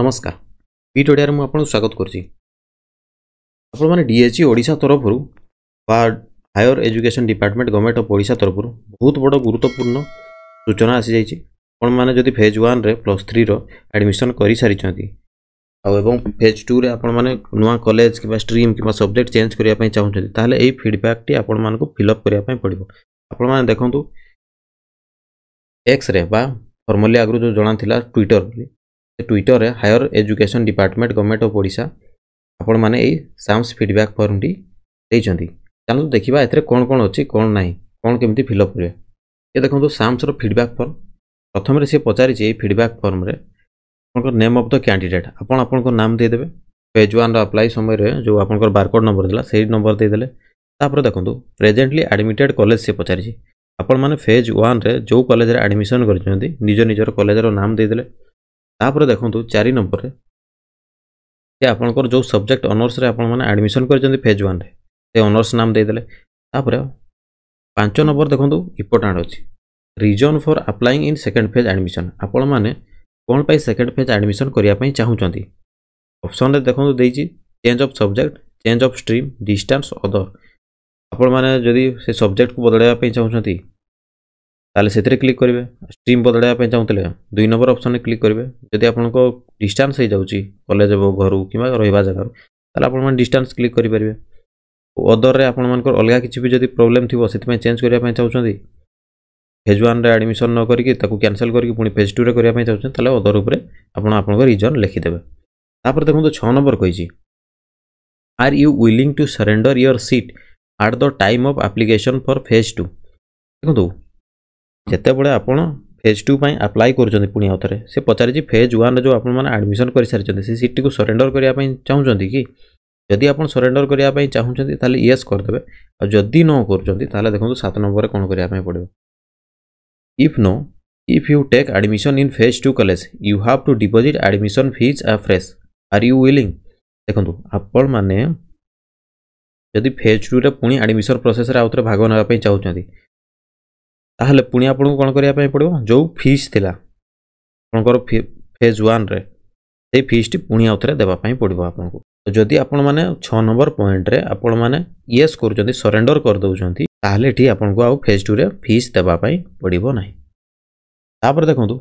ନମସ୍କାର ପିଟ୍ ଓଡ଼ିଆରେ ମୁଁ ଆପଣଙ୍କୁ ସ୍ୱାଗତ କରୁଛି ଆପଣମାନେ ଡିଏଚ୍ଜି ଓଡ଼ିଶା ତରଫରୁ ବା higher education department government of Odisha ତରଫରୁ ବହୁତ ବଡ଼ ଗୁରୁତ୍ୱପୂର୍ଣ୍ଣ ସୂଚନା ଆସିଯାଇଛି ଆପଣମାନେ ଯଦି ଫେଜ୍ ୱାନ୍ରେ ପ୍ଲସ୍ ଥ୍ରୀର ଆଡ଼ମିସନ୍ କରିସାରିଛନ୍ତି ଆଉ ଏବଂ ଫେଜ୍ ଟୁରେ ଆପଣମାନେ ନୂଆ କଲେଜ କିମ୍ବା ଷ୍ଟ୍ରିମ୍ କିମ୍ବା ସବଜେକ୍ଟ ଚେଞ୍ଜ କରିବା ପାଇଁ ଚାହୁଁଛନ୍ତି ତାହେଲେ ଏହି ଫିଡ଼ବ୍ୟାକ୍ଟି ଆପଣମାନଙ୍କୁ ଫିଲ୍ଅପ୍ କରିବା ପାଇଁ ପଡ଼ିବ ଆପଣମାନେ ଦେଖନ୍ତୁ ଏକ୍ସରେ ବା ଫର୍ମାଲି ଆଗରୁ ଯେଉଁ ଜଣାଥିଲା ଟ୍ୱିଟର ବୋଲି টুইটরে higher education department government of Odisha ଆପଣମାନେ ଏଇ ସାମ୍ସ ଫିଡ଼ବ୍ୟାକ୍ ଫର୍ମଟି ଦେଇଛନ୍ତି ଚାଲନ୍ତୁ ଦେଖିବା ଏଥିରେ କ'ଣ କ'ଣ ଅଛି କ'ଣ ନାହିଁ କ'ଣ କେମିତି ଫିଲ୍ଅପ୍ କରିବେ ଏ ଦେଖନ୍ତୁ ସାମ୍ସର ଫିଡ଼ବ୍ୟାକ୍ ଫର୍ମ ପ୍ରଥମରେ ସେ ପଚାରିଛି ଏଇ ଫିଡ଼ବ୍ୟାକ୍ ଫର୍ମରେ ଆପଣଙ୍କର ନେମ୍ ଅଫ୍ ଦ କ୍ୟାଣ୍ଡିଡେଟ୍ ଆପଣ ଆପଣଙ୍କ ନାମ ଦେଇଦେବେ ପେଜ୍ ୱାନ୍ର ଆପ୍ଲାଏ ସମୟରେ ଯେଉଁ ଆପଣଙ୍କର ବାରକୋଡ଼ ନମ୍ବର ଥିଲା ସେଇ ନମ୍ବର ଦେଇଦେଲେ ତାପରେ ଦେଖନ୍ତୁ ପ୍ରେଜେଣ୍ଟଲି ଆଡ଼ମିଟେଡ଼୍ କଲେଜ ସେ ପଚାରିଛି ଆପଣମାନେ ଫେଜ୍ ୱାନ୍ରେ ଯେଉଁ କଲେଜରେ ଆଡ଼ମିସନ୍ କରିଛନ୍ତି ନିଜ ନିଜର କଲେଜର ନାମ ଦେଇଦେଲେ ତାପରେ ଦେଖନ୍ତୁ ଚାରି ନମ୍ବରରେ ସେ ଆପଣଙ୍କର ଯେଉଁ ସବଜେକ୍ଟ ଅନର୍ସରେ ଆପଣମାନେ ଆଡ଼ମିସନ୍ କରିଛନ୍ତି ଫେଜ୍ ୱାନ୍ରେ ସେ ଅନର୍ସ ନାମ ଦେଇଦେଲେ ତାପରେ ପାଞ୍ଚ ନମ୍ବର ଦେଖନ୍ତୁ ଇମ୍ପୋର୍ଟାଣ୍ଟ ଅଛି reason for applying in second phase admission ଆପଣମାନେ କ'ଣ ପାଇଁ ସେକେଣ୍ଡ ଫେଜ୍ ଆଡ଼ମିସନ୍ କରିବା ପାଇଁ ଚାହୁଁଛନ୍ତି ଅପସନ୍ରେ ଦେଖନ୍ତୁ ଦେଇଛି change of subject change of stream distance other ଆପଣମାନେ ଯଦି ସେ ସବଜେକ୍ଟକୁ ବଦଳାଇବା ପାଇଁ ଚାହୁଁଛନ୍ତି তাহলে সেতরে ক্লিক করবে স্ট্রিম বদলাইয়া পাই চাহুলে দুই নম্বর অপসন ক্লিক করবে যদি আপনার ডিষ্টান্স হয়ে যাচ্ছি কলেজ ঘর কিংবা রহবা জায়গার তাহলে আপনার ডিষ্টান্স ক্লিক করে পারবে অদর্রে আপনার অলগা কিছু বি যদি প্রোবলেম থাকবে সেপাই চেঞ্জ করা চাহুন ফেজ ওয়ান্রে আডমিশন নকি তাকে ক্যানসেল করি পুঁ ফেজ টুরে করা চাহুন তাহলে অদর উপরে আপনার আপনার রিজন লিখিদেবে তাপরে দেখুন ছ নম্বর কইছি are you willing to surrender your seat at the time of application for phase two দেখুন ଯେତେବେଳେ ଆପଣ ଫେଜ୍ ଟୁ ପାଇଁ ଆପ୍ଲାଏ କରୁଛନ୍ତି ପୁଣି ଆଉ ଥରେ ସେ ପଚାରିଛି ଫେଜ୍ ୱାନ୍ରେ ଯେଉଁ ଆପଣମାନେ ଆଡ଼ମିସନ୍ କରିସାରିଛନ୍ତି ସେ ସିଟ୍ଟିକୁ ସରେଣ୍ଡର କରିବା ପାଇଁ ଚାହୁଁଛନ୍ତି କି ଯଦି ଆପଣ ସରେଣ୍ଡର କରିବା ପାଇଁ ଚାହୁଁଛନ୍ତି ତାହେଲେ ୟେସ୍ କରିଦେବେ ଆଉ ଯଦି ନ କରୁଛନ୍ତି ତାହେଲେ ଦେଖନ୍ତୁ ସାତ ନମ୍ବରରେ କ'ଣ କରିବା ପାଇଁ ପଡ଼ିବ if no if you take admission in phase two college you have to deposit admission fees a fresh are you willing ଦେଖନ୍ତୁ ଆପଣମାନେ ଯଦି ଫେଜ୍ ଟୁରେ ପୁଣି ଆଡ଼ମିସନ୍ ପ୍ରୋସେସ୍ରେ ଆଉଥରେ ଭାଗ ନେବା ପାଇଁ ଚାହୁଁଛନ୍ତି ତାହେଲେ ପୁଣି ଆପଣଙ୍କୁ କ'ଣ କରିବା ପାଇଁ ପଡ଼ିବ ଯେଉଁ ଫିସ୍ ଥିଲା ଆପଣଙ୍କର ଫେଜ୍ ୱାନ୍ରେ ସେଇ ଫିସ୍ଟି ପୁଣି ଆଉଥରେ ଦେବା ପାଇଁ ପଡ଼ିବ ଆପଣଙ୍କୁ ତ ଯଦି ଆପଣମାନେ ଛଅ ନମ୍ବର ପଏଣ୍ଟରେ ଆପଣମାନେ ୟେସ୍ କରୁଛନ୍ତି ସରେଣ୍ଡର କରିଦେଉଛନ୍ତି ତାହେଲେ ଏଠି ଆପଣଙ୍କୁ ଆଉ ଫେଜ୍ ଟୁରେ ଫିସ୍ ଦେବା ପାଇଁ ପଡ଼ିବ ନାହିଁ ତାପରେ ଦେଖନ୍ତୁ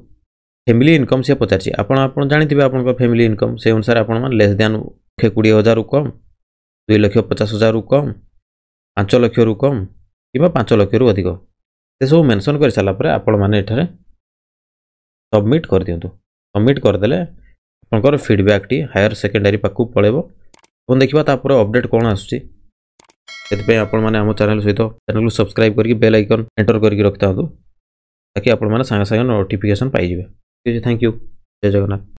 ଫ୍ୟାମିଲି ଇନକମ୍ ସିଏ ପଚାରିଛି ଆପଣ ଆପଣ ଜାଣିଥିବେ ଆପଣଙ୍କ ଫ୍ୟାମିଲି ଇନକମ୍ ସେଇ ଅନୁସାରେ ଆପଣମାନେ ଲେସ୍ ଦ୍ୟାନ୍ ଲକ୍ଷେ କୋଡ଼ିଏ ହଜାରରୁ କମ୍ ଦୁଇ ଲକ୍ଷ ପଚାଶ ହଜାରରୁ କମ୍ ପାଞ୍ଚ ଲକ୍ଷରୁ କମ୍ କିମ୍ବା ପାଞ୍ଚ ଲକ୍ଷରୁ ଅଧିକ से सब मेनसन कर सारापर आपठे सबमिट कर दिंतु सबमिट करदे आप फिडबैक हायर सेकेंडारी पाक पल देखा तापर अबडेट कौन आसपाई चेल सहित चैनल को सब्सक्राइब करके बेल आइकन एंटर करके रखि आपण मैंने सांगे सांगे नोटिफिकेसन पाइबे ठीक है थैंक यू जय जगन्नाथ